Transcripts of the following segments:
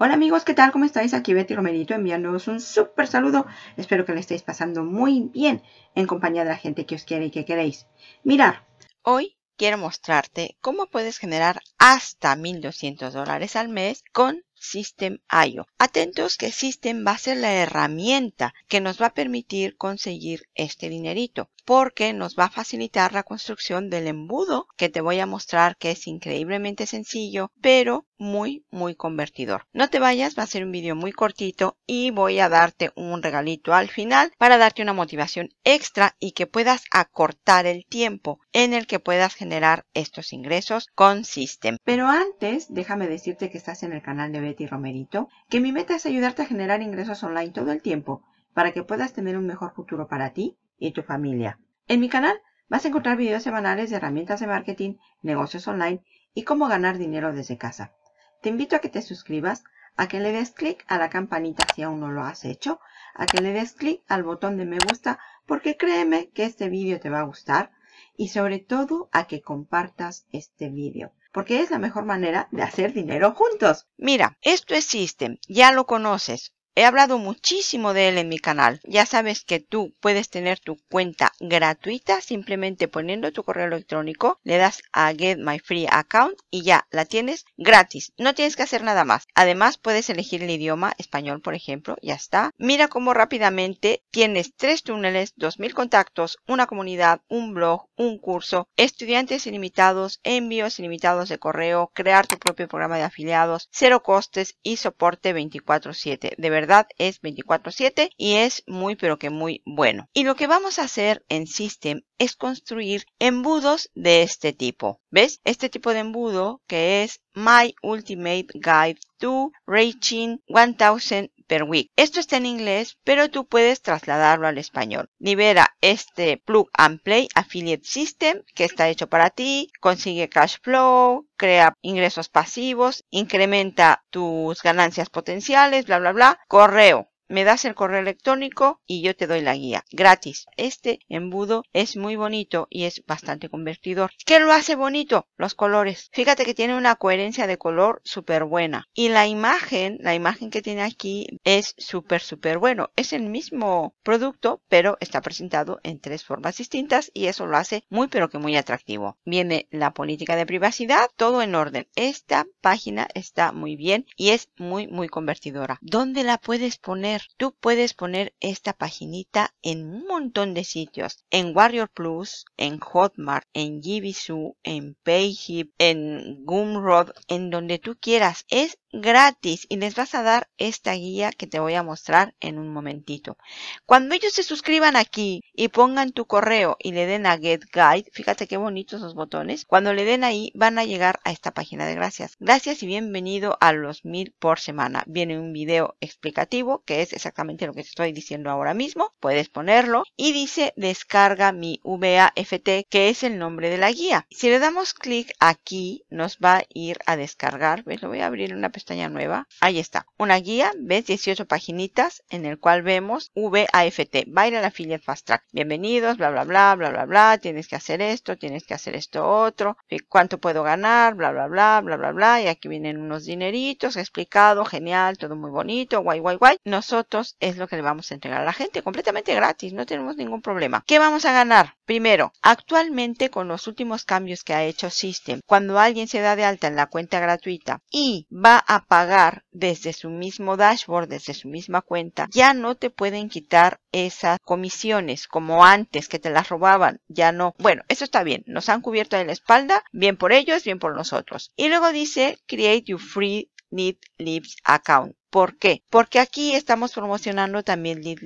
Hola amigos, ¿qué tal? ¿Cómo estáis? Aquí Betty Romerito enviándoos un súper saludo. Espero que le estéis pasando muy bien en compañía de la gente que os quiere y que queréis. Mirar. Hoy quiero mostrarte cómo puedes generar hasta 1200 dólares al mes con System.io. Atentos que System va a ser la herramienta que nos va a permitir conseguir este dinerito porque nos va a facilitar la construcción del embudo que te voy a mostrar que es increíblemente sencillo pero muy, muy convertidor. No te vayas, va a ser un vídeo muy cortito y voy a darte un regalito al final para darte una motivación extra y que puedas acortar el tiempo en el que puedas generar estos ingresos con System. Pero antes, déjame decirte que estás en el canal de Betty Romerito, que mi meta es ayudarte a generar ingresos online todo el tiempo para que puedas tener un mejor futuro para ti y tu familia. En mi canal vas a encontrar videos semanales de herramientas de marketing, negocios online y cómo ganar dinero desde casa invito a que te suscribas, a que le des clic a la campanita si aún no lo has hecho, a que le des clic al botón de me gusta porque créeme que este vídeo te va a gustar y sobre todo a que compartas este vídeo porque es la mejor manera de hacer dinero juntos. Mira, esto existe, ya lo conoces, He hablado muchísimo de él en mi canal. Ya sabes que tú puedes tener tu cuenta gratuita simplemente poniendo tu correo electrónico, le das a Get My Free Account y ya la tienes gratis. No tienes que hacer nada más. Además puedes elegir el idioma español, por ejemplo, ya está. Mira cómo rápidamente tienes tres túneles, 2.000 contactos, una comunidad, un blog, un curso, estudiantes ilimitados, envíos ilimitados de correo, crear tu propio programa de afiliados, cero costes y soporte 24/7. De verdad es 24/7 y es muy pero que muy bueno. Y lo que vamos a hacer en System es construir embudos de este tipo. ¿Ves? Este tipo de embudo que es My Ultimate Guide to Reaching 1000 per week. Esto está en inglés, pero tú puedes trasladarlo al español. Libera este plug and play affiliate system que está hecho para ti, consigue cash flow, crea ingresos pasivos, incrementa tus ganancias potenciales, bla, bla, bla. Correo me das el correo electrónico y yo te doy la guía gratis. Este embudo es muy bonito y es bastante convertidor. ¿Qué lo hace bonito? Los colores. Fíjate que tiene una coherencia de color súper buena. Y la imagen, la imagen que tiene aquí es súper, súper bueno. Es el mismo producto, pero está presentado en tres formas distintas y eso lo hace muy, pero que muy atractivo. Viene la política de privacidad, todo en orden. Esta página está muy bien y es muy, muy convertidora. ¿Dónde la puedes poner? Tú puedes poner esta paginita en un montón de sitios. En Warrior Plus, en Hotmart, en gibisu en Payhip, en Gumroad, en donde tú quieras. Es gratis y les vas a dar esta guía que te voy a mostrar en un momentito. Cuando ellos se suscriban aquí y pongan tu correo y le den a Get Guide, fíjate qué bonitos los botones, cuando le den ahí van a llegar a esta página de gracias. Gracias y bienvenido a los mil por semana. Viene un video explicativo que es exactamente lo que te estoy diciendo ahora mismo, puedes ponerlo y dice descarga mi VAFT que es el nombre de la guía. Si le damos clic aquí nos va a ir a descargar, ¿ves? Lo voy a abrir en una pestaña nueva. Ahí está, una guía, ¿ves? 18 páginas en el cual vemos VAFT, Baila la Affiliate Fast Track. Bienvenidos, bla, bla, bla, bla, bla, bla, tienes que hacer esto, tienes que hacer esto otro, eh, cuánto puedo ganar, bla, bla, bla, bla, bla, bla, y aquí vienen unos dineritos, explicado, genial, todo muy bonito, guay, guay, guay. Nosotros es lo que le vamos a entregar a la gente completamente gratis, no tenemos ningún problema. ¿Qué vamos a ganar? Primero, actualmente con los últimos cambios que ha hecho System, cuando alguien se da de alta en la cuenta gratuita y va a pagar desde su mismo dashboard, desde su misma cuenta, ya no te pueden quitar esas comisiones como antes que te las robaban, ya no. Bueno, eso está bien, nos han cubierto de la espalda, bien por ellos, bien por nosotros. Y luego dice, create your free Need lips Account. ¿Por qué? Porque aquí estamos promocionando también lead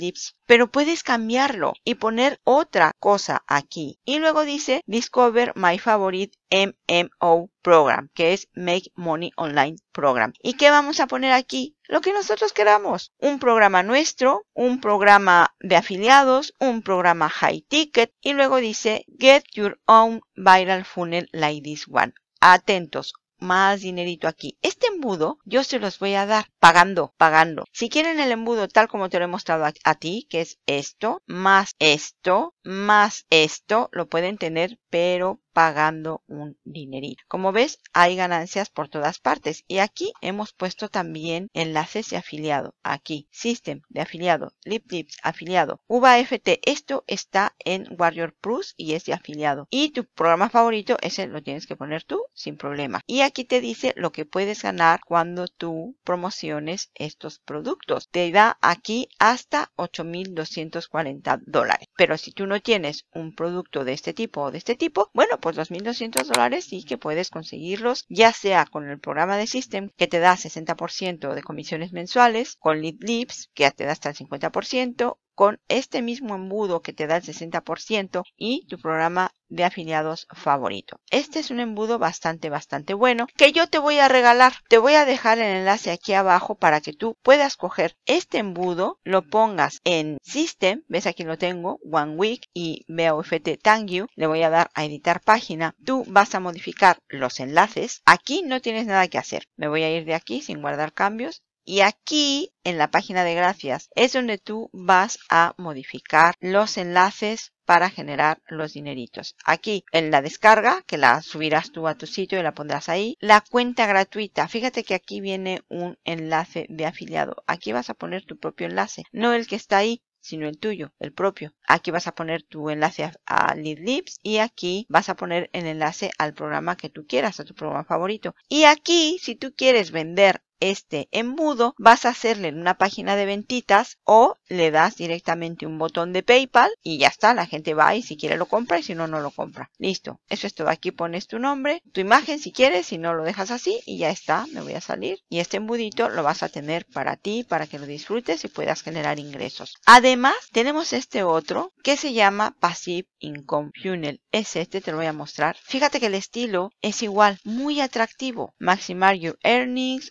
pero puedes cambiarlo y poner otra cosa aquí. Y luego dice Discover My Favorite MMO Program, que es Make Money Online Program. ¿Y qué vamos a poner aquí? Lo que nosotros queramos. Un programa nuestro, un programa de afiliados, un programa high ticket y luego dice Get Your Own Viral Funnel Like This One atentos, más dinerito aquí. Este embudo yo se los voy a dar pagando, pagando. Si quieren el embudo tal como te lo he mostrado a, ti, que es esto, más esto, más esto, lo pueden tener, pero pagando un dinerito. Como ves, hay ganancias por todas partes y aquí hemos puesto también enlaces de afiliado. Aquí, System de afiliado, LipTips afiliado, UVAFT. Esto está en Warrior Plus y es de afiliado. Y tu programa favorito, ese lo tienes que poner tú sin problema. Y aquí te dice lo que puedes ganar cuando tú promociones estos productos. Te da aquí hasta 8.240 dólares. Pero si tú no tienes un producto de este tipo o de este tipo, bueno, por $2,200 dólares y que puedes conseguirlos ya sea con el programa de System que te da 60% de comisiones mensuales, con Lead que te da hasta el 50% con este mismo embudo que te da el 60% y tu programa de afiliados favorito. Este es un embudo bastante, bastante bueno que yo te voy a regalar. Te voy a dejar el enlace aquí abajo para que tú puedas coger este embudo, lo pongas en System, ves aquí lo tengo, One Week y BOFT You. Le voy a dar a editar página. Tú vas a modificar los enlaces. Aquí no tienes nada que hacer. Me voy a ir de aquí sin guardar cambios y aquí en la página de gracias es donde tú vas a modificar los enlaces para generar los dineritos. Aquí en la descarga, que la subirás tú a tu sitio y la pondrás ahí. La cuenta gratuita. Fíjate que aquí viene un enlace de afiliado. Aquí vas a poner tu propio enlace, no el que está ahí sino el tuyo, el propio. Aquí vas a poner tu enlace a, LeadLips. y aquí vas a poner el enlace al programa que tú quieras, a tu programa favorito. Y aquí, si tú quieres vender este embudo, vas a hacerle una página de ventitas o le das directamente un botón de PayPal y ya está, la gente va y si quiere lo compra y si no, no lo compra. Listo, eso es todo. Aquí pones tu nombre, tu imagen si quieres, si no lo dejas así y ya está, me voy a salir. Y este embudito lo vas a tener para ti, para que lo disfrutes y puedas generar ingresos. Además, tenemos este otro que se llama Passive Income Funnel. Es este, te lo voy a mostrar. Fíjate que el estilo es igual, muy atractivo. Maximar your earnings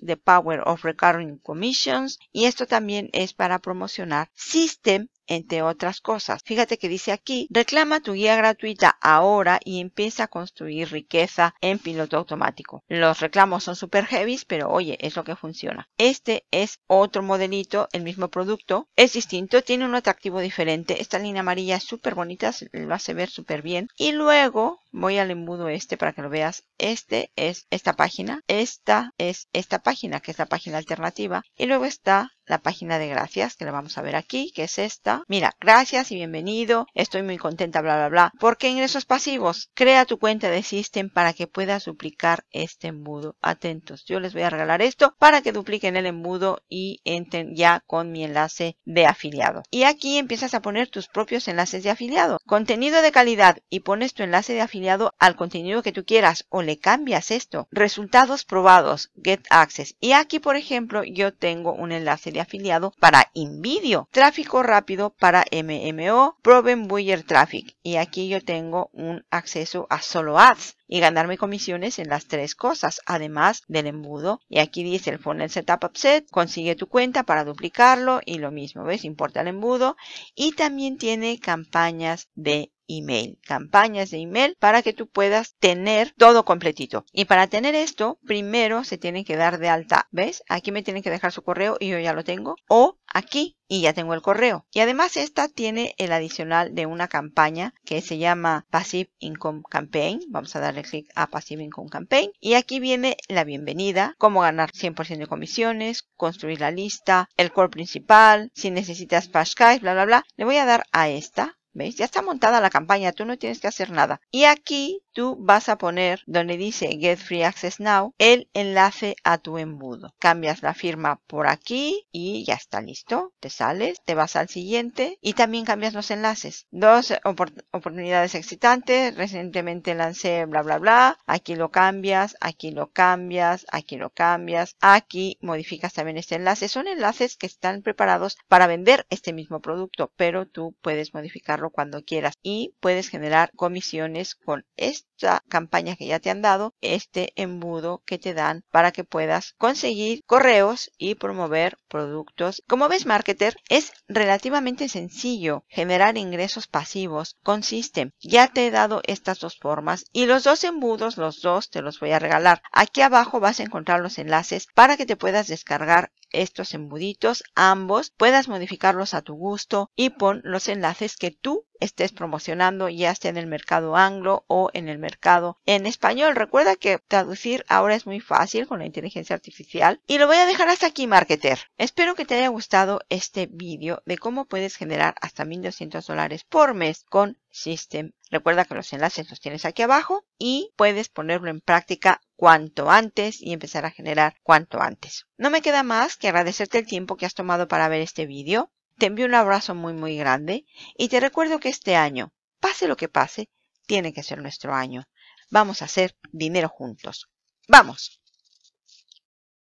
de power of recurring commissions y esto también es para promocionar System entre otras cosas. Fíjate que dice aquí, reclama tu guía gratuita ahora y empieza a construir riqueza en piloto automático. Los reclamos son super heavy, pero oye, es lo que funciona. Este es otro modelito, el mismo producto, es distinto, tiene un atractivo diferente. Esta línea amarilla es súper bonita, se lo hace ver súper bien. Y luego voy al embudo este para que lo veas. Este es esta página. Esta es esta página, que es la página alternativa. Y luego está la página de gracias, que la vamos a ver aquí, que es esta. Mira, gracias y bienvenido. Estoy muy contenta, bla, bla, bla. ¿Por qué ingresos pasivos? Crea tu cuenta de System para que puedas duplicar este embudo. Atentos, yo les voy a regalar esto para que dupliquen el embudo y entren ya con mi enlace de afiliado. Y aquí empiezas a poner tus propios enlaces de afiliado. Contenido de calidad y pones tu enlace de afiliado al contenido que tú quieras o le cambias esto. Resultados probados, Get Access. Y aquí, por ejemplo, yo tengo un enlace de afiliado para invidio tráfico rápido para MMO, Proven Buyer Traffic. Y aquí yo tengo un acceso a solo ads y ganarme comisiones en las tres cosas, además del embudo. Y aquí dice el funnel setup upset, consigue tu cuenta para duplicarlo y lo mismo, ¿ves? Importa el embudo y también tiene campañas de email, campañas de email para que tú puedas tener todo completito. Y para tener esto, primero se tienen que dar de alta, ¿ves? Aquí me tienen que dejar su correo y yo ya lo tengo. O aquí y ya tengo el correo. Y además esta tiene el adicional de una campaña que se llama Passive Income Campaign. Vamos a darle clic a Passive Income Campaign y aquí viene la bienvenida, cómo ganar 100% de comisiones, construir la lista, el core principal, si necesitas Pashkai, bla, bla, bla. Le voy a dar a esta. ¿Veis? Ya está montada la campaña, tú no tienes que hacer nada. Y aquí tú vas a poner donde dice Get Free Access Now el enlace a tu embudo. Cambias la firma por aquí y ya está listo. Te sales, te vas al siguiente y también cambias los enlaces. Dos oportunidades excitantes. Recientemente lancé bla bla bla. Aquí lo cambias, aquí lo cambias, aquí lo cambias. Aquí modificas también este enlace. Son enlaces que están preparados para vender este mismo producto, pero tú puedes modificarlo cuando quieras y puedes generar comisiones con esto esta campaña que ya te han dado, este embudo que te dan para que puedas conseguir correos y promover productos. Como ves, marketer, es relativamente sencillo generar ingresos pasivos. Consiste, ya te he dado estas dos formas y los dos embudos, los dos te los voy a regalar. Aquí abajo vas a encontrar los enlaces para que te puedas descargar estos embuditos, ambos, puedas modificarlos a tu gusto y pon los enlaces que tú estés promocionando ya sea en el mercado anglo o en el mercado en español. Recuerda que traducir ahora es muy fácil con la inteligencia artificial y lo voy a dejar hasta aquí, marketer. Espero que te haya gustado este vídeo de cómo puedes generar hasta 1200 dólares por mes con System. Recuerda que los enlaces los tienes aquí abajo y puedes ponerlo en práctica cuanto antes y empezar a generar cuanto antes. No me queda más que agradecerte el tiempo que has tomado para ver este vídeo. Te envío un abrazo muy muy grande y te recuerdo que este año, pase lo que pase, tiene que ser nuestro año. Vamos a hacer dinero juntos. ¡Vamos!